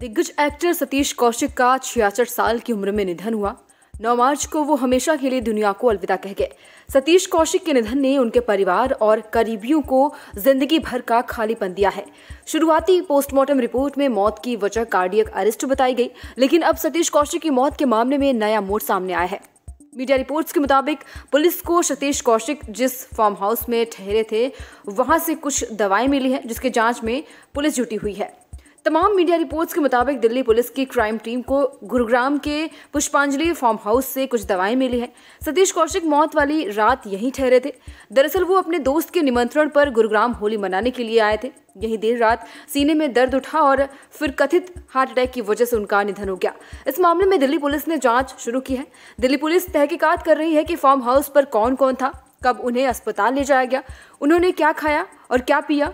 दिग्गज एक्टर सतीश कौशिक का छियासठ साल की उम्र में निधन हुआ 9 मार्च को वो हमेशा के लिए दुनिया को अलविदा कह गए सतीश कौशिक के निधन ने उनके परिवार और करीबियों को जिंदगी भर का खालीपन दिया है शुरुआती पोस्टमार्टम रिपोर्ट में मौत की वजह कार्डियक अरेस्ट बताई गई लेकिन अब सतीश कौशिक की मौत के मामले में नया मोड़ सामने आया है मीडिया रिपोर्ट्स के मुताबिक पुलिस को सतीश कौशिक जिस फार्म हाउस में ठहरे थे वहां से कुछ दवाएं मिली हैं जिसके जांच में पुलिस जुटी हुई है तमाम मीडिया रिपोर्ट्स के मुताबिक दिल्ली पुलिस की क्राइम टीम को गुरुग्राम के पुष्पांजलि फार्म हाउस से कुछ दवाएं मिली हैं सतीश कौशिक मौत वाली रात यहीं ठहरे थे दरअसल वो अपने दोस्त के निमंत्रण पर गुरुग्राम होली मनाने के लिए आए थे यही देर रात सीने में दर्द उठा और फिर कथित हार्ट अटैक की वजह से उनका निधन हो गया इस मामले में दिल्ली पुलिस ने जाँच शुरू की है दिल्ली पुलिस तहकीकत कर रही है कि फार्म हाउस पर कौन कौन था कब उन्हें अस्पताल ले जाया गया उन्होंने क्या खाया और क्या पिया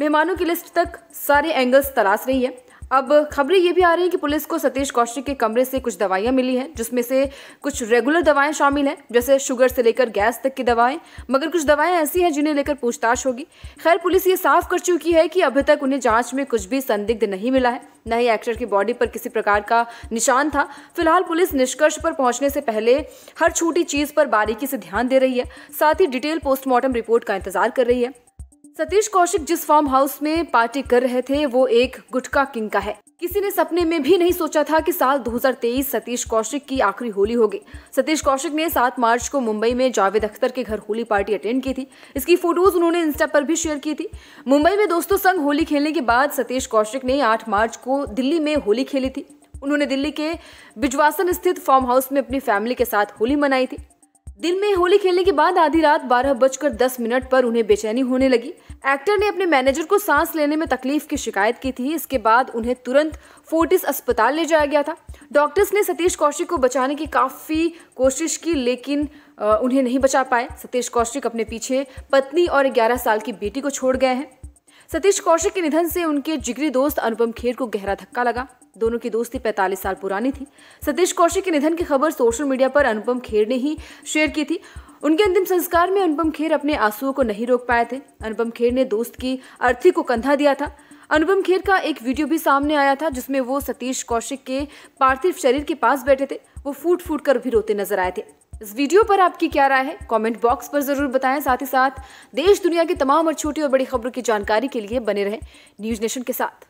मेहमानों की लिस्ट तक सारे एंगल्स तलाश रही है अब खबरें ये भी आ रही हैं कि पुलिस को सतीश कौशिक के कमरे से कुछ दवाइयाँ मिली हैं जिसमें से कुछ रेगुलर दवाएं शामिल हैं जैसे शुगर से लेकर गैस तक की दवाएं मगर कुछ दवाएं ऐसी हैं जिन्हें लेकर पूछताछ होगी खैर पुलिस ये साफ कर चुकी है कि अभी तक उन्हें जांच में कुछ भी संदिग्ध नहीं मिला है न ही एक्टर की बॉडी पर किसी प्रकार का निशान था फिलहाल पुलिस निष्कर्ष पर पहुंचने से पहले हर छोटी चीज़ पर बारीकी से ध्यान दे रही है साथ ही डिटेल पोस्टमार्टम रिपोर्ट का इंतजार कर रही है सतीश कौशिक जिस फार्म हाउस में पार्टी कर रहे थे वो एक गुटका किंग का है किसी ने सपने में भी नहीं सोचा था कि साल 2023 सतीश कौशिक की आखिरी होली होगी सतीश कौशिक ने 7 मार्च को मुंबई में जावेद अख्तर के घर होली पार्टी अटेंड की थी इसकी फोटोज उन्होंने इंस्टा पर भी शेयर की थी मुंबई में दोस्तों संग होली खेलने के बाद सतीश कौशिक ने आठ मार्च को दिल्ली में होली खेली थी उन्होंने दिल्ली के बिजवासन स्थित फार्म हाउस में अपनी फैमिली के साथ होली मनाई थी दिन में होली खेलने के बाद आधी रात बारह बजकर दस मिनट पर उन्हें बेचैनी होने लगी एक्टर ने अपने मैनेजर को सांस लेने में तकलीफ की शिकायत की थी इसके बाद उन्हें तुरंत फोर्टिस अस्पताल ले जाया गया था डॉक्टर्स ने सतीश कौशिक को बचाने की काफ़ी कोशिश की लेकिन उन्हें नहीं बचा पाए सतीश कौशिक अपने पीछे पत्नी और 11 साल की बेटी को छोड़ गए हैं सतीश कौशिक के निधन से उनके जिगरी दोस्त अनुपम खेर को गहरा धक्का लगा दोनों की दोस्ती 45 साल पुरानी थी सतीश कौशिक के निधन की खबर सोशल मीडिया पर अनुपम खेर ने ही शेयर की थी उनके अंतिम संस्कार में अनुपम खेर अपने आंसुओं को नहीं रोक पाए थे अनुपम खेर ने दोस्त की अर्थी को कंधा दिया था अनुपम खेर का एक वीडियो भी सामने आया था जिसमें वो सतीश कौशिक के पार्थिव शरीर के पास बैठे थे वो फूट फूट कर भी रोते नजर आए थे इस वीडियो पर आपकी क्या राय है कमेंट बॉक्स पर ज़रूर बताएं साथ ही साथ देश दुनिया की तमाम और छोटी और बड़ी खबरों की जानकारी के लिए बने रहें न्यूज़ नेशन के साथ